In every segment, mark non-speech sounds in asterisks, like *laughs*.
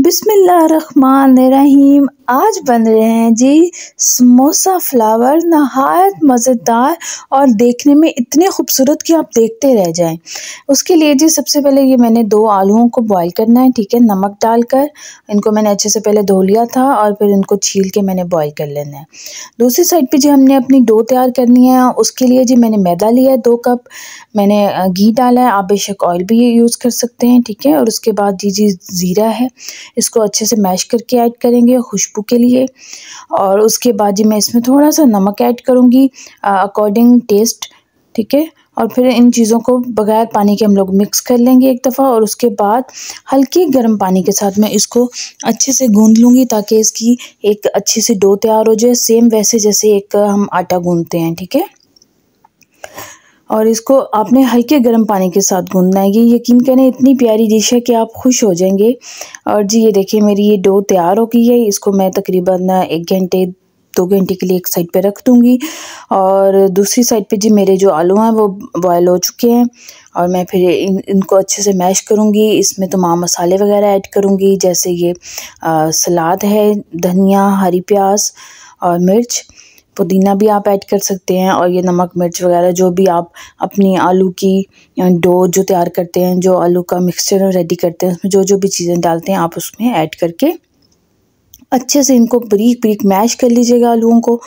रहीम आज बन रहे हैं जी समोसा फ्लावर नहायत मज़ेदार और देखने में इतने खूबसूरत कि आप देखते रह जाएं उसके लिए जी सबसे पहले ये मैंने दो आलूओं को बॉईल करना है ठीक है नमक डालकर इनको मैंने अच्छे से पहले धो लिया था और फिर इनको छील के मैंने बॉईल कर लेना है दूसरी साइड पर जी हमने अपनी डो तैयार करनी है उसके लिए जी मैंने मैदा लिया है दो कप मैंने घी डाला है आप बेशक ऑयल भी यूज़ कर सकते हैं ठीक है और उसके बाद जी जी ज़ीरा है इसको अच्छे से मैश करके ऐड करेंगे खुशबू के लिए और उसके बाद जी मैं इसमें थोड़ा सा नमक ऐड करूँगी अकॉर्डिंग टेस्ट ठीक है और फिर इन चीज़ों को बगैर पानी के हम लोग मिक्स कर लेंगे एक दफ़ा और उसके बाद हल्के गर्म पानी के साथ मैं इसको अच्छे से गूँध लूँगी ताकि इसकी एक अच्छी सी डो तैयार हो जाए सेम वैसे जैसे एक हम आटा गूँधते हैं ठीक है और इसको आपने हल्के गर्म पानी के साथ गूंदना है ये यकीन करें इतनी प्यारी डिश है कि आप खुश हो जाएंगे और जी ये देखिए मेरी ये डो तैयार हो गई है इसको मैं तकरीबन एक घंटे दो घंटे के लिए एक साइड पे रख दूँगी और दूसरी साइड पे जी मेरे जो आलू हैं वो बॉयल हो चुके हैं और मैं फिर इन इनको अच्छे से मैश करूँगी इसमें तमाम मसाले वगैरह ऐड करूँगी जैसे ये सलाद है धनिया हरी प्याज और मिर्च पुदीना भी आप ऐड कर सकते हैं और ये नमक मिर्च वगैरह जो भी आप अपनी आलू की डो जो तैयार करते हैं जो आलू का मिक्सचर रेडी करते हैं उसमें जो जो भी चीज़ें डालते हैं आप उसमें ऐड करके अच्छे से इनको ब्रीक ब्रीक मैश कर लीजिएगा आलूओं को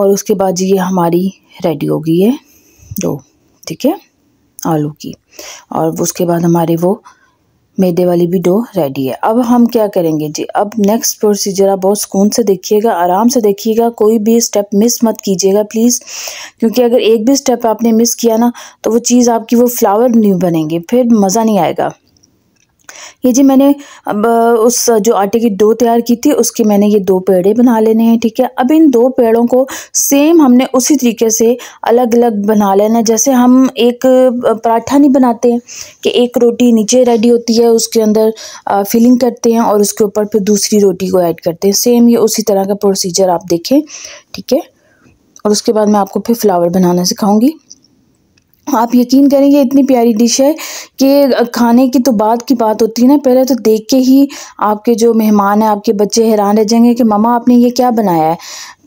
और उसके बाद ये हमारी रेडी हो गई है डो ठीक है आलू की और उसके बाद हमारे वो मैदे वाली भी डो रेडी है अब हम क्या करेंगे जी अब नेक्स्ट प्रोसीजर आप बहुत सुकून से देखिएगा आराम से देखिएगा कोई भी स्टेप मिस मत कीजिएगा प्लीज़ क्योंकि अगर एक भी स्टेप आपने मिस किया ना तो वो चीज़ आपकी वो फ्लावर नहीं बनेंगे फिर मज़ा नहीं आएगा ये जी मैंने अब उस जो आटे की डो तैयार की थी उसके मैंने ये दो पेड़े बना लेने हैं ठीक है अब इन दो पेड़ों को सेम हमने उसी तरीके से अलग अलग बना लेना है जैसे हम एक पराठा नहीं बनाते हैं कि एक रोटी नीचे रेडी होती है उसके अंदर फिलिंग करते हैं और उसके ऊपर फिर दूसरी रोटी को ऐड करते हैं सेम ये उसी तरह का प्रोसीजर आप देखें ठीक है और उसके बाद मैं आपको फिर फ्लावर बनाना सिखाऊंगी आप यकीन करेंगे इतनी प्यारी डिश है कि खाने की तो बात की बात होती है ना पहले तो देख के ही आपके जो मेहमान हैं आपके बच्चे हैरान रह जाएंगे कि ममा आपने ये क्या बनाया है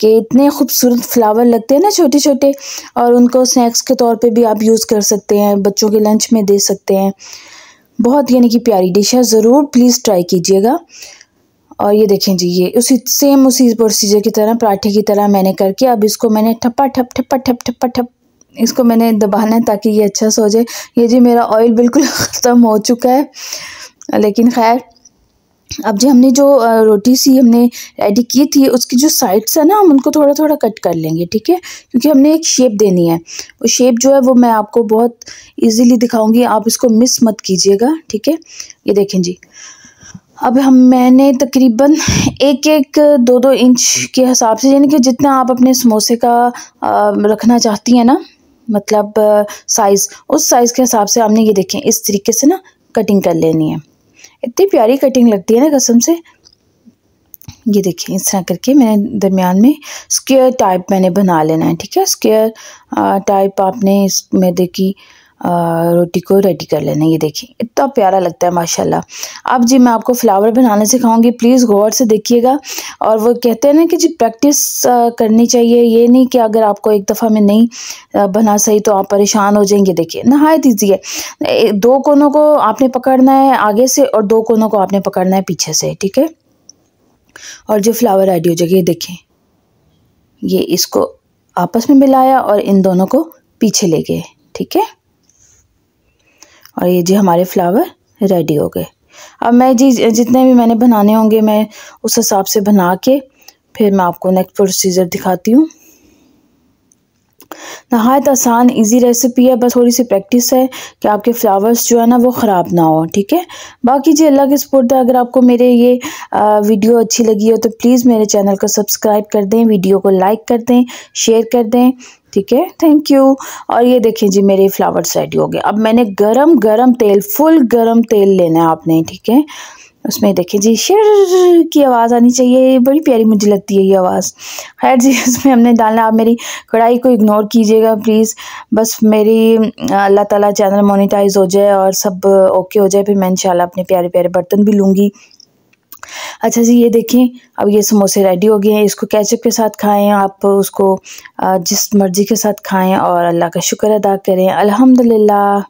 कि इतने खूबसूरत फ्लावर लगते हैं ना छोटे छोटे और उनको स्नैक्स के तौर पे भी आप यूज़ कर सकते हैं बच्चों के लंच में दे सकते हैं बहुत यानी कि प्यारी डिश है ज़रूर प्लीज़ ट्राई कीजिएगा और ये देखें जी ये उसी सेम उसी प्रोसीजर की तरह पराठे की तरह मैंने करके अब इसको मैंने ठप्पा ठप ठप्पा ठप ठप्पा ठप इसको मैंने दबाना है ताकि ये अच्छा सो जाए ये जी मेरा ऑयल बिल्कुल *laughs* ख़त्म हो चुका है लेकिन खैर अब जी हमने जो रोटी सी हमने रेडी की थी उसकी जो साइड्स है ना हम उनको थोड़ा थोड़ा कट कर लेंगे ठीक है क्योंकि हमने एक शेप देनी है वो शेप जो है वो मैं आपको बहुत इजीली दिखाऊंगी आप इसको मिस मत कीजिएगा ठीक है ये देखें जी अब हम मैंने तकरीबन एक एक दो दो इंच के हिसाब से यानी कि जितना आप अपने समोसे का रखना चाहती हैं ना मतलब साइज़ उस साइज़ के हिसाब से आपने ये देखें इस तरीके से ना कटिंग कर लेनी है इतनी प्यारी कटिंग लगती है ना कसम से ये देखिए इस तरह करके मैंने दरमियान में स्क्वायर टाइप मैंने बना लेना है ठीक है स्क्वायर टाइप आपने इस मैदे की रोटी को रेडी कर लेना ये देखिए इतना प्यारा लगता है माशाल्लाह अब जी मैं आपको फ्लावर बनाने सिखाऊंगी प्लीज़ गौर से देखिएगा और वो कहते हैं ना कि जी प्रैक्टिस करनी चाहिए ये नहीं कि अगर आपको एक दफ़ा में नहीं बना सही तो आप परेशान हो जाएंगे देखिए नहायत ईजी है दो कोनों को आपने पकड़ना है आगे से और दो कोनों को आपने पकड़ना है पीछे से ठीक है और जो फ्लावर रेडी हो जाएगी ये देखें ये इसको आपस में मिलाया और इन दोनों को पीछे ले गए ठीक है और ये जी हमारे फ्लावर रेडी हो गए अब मैं जी जितने भी मैंने बनाने होंगे मैं उस हिसाब से बना के फिर मैं आपको नेक्स्ट प्रोसीजर दिखाती हूँ नहायत आसान इजी रेसिपी है बस थोड़ी सी प्रैक्टिस है कि आपके फ्लावर्स जो है ना वो ख़राब ना हो ठीक है बाकी जी अल्लाह के सपोर्ट है अगर आपको मेरे ये वीडियो अच्छी लगी हो तो प्लीज़ मेरे चैनल को सब्सक्राइब कर दें वीडियो को लाइक कर दें शेयर कर दें ठीक है थैंक यू और ये देखें जी मेरे फ्लावर्स रेडी हो गए अब मैंने गरम गरम तेल फुल गरम तेल लेना है आपने ठीक है उसमें देखें जी शिर की आवाज़ आनी चाहिए बड़ी प्यारी मुझे लगती है ये आवाज़ खैर जी *laughs* उसमें हमने डालना आप मेरी कढ़ाई को इग्नोर कीजिएगा प्लीज़ बस मेरी अल्लाह ताला चैनल मोनेटाइज हो जाए और सब ओके हो जाए फिर मैं इंशाल्लाह अपने प्यारे प्यारे बर्तन भी लूँगी अच्छा जी ये देखें अब ये समोसे रेडी हो गए हैं इसको कैचअप के साथ खाएं आप उसको जिस मर्ज़ी के साथ खाएं और अल्लाह का शुक्र अदा करें अल्हम्दुलिल्लाह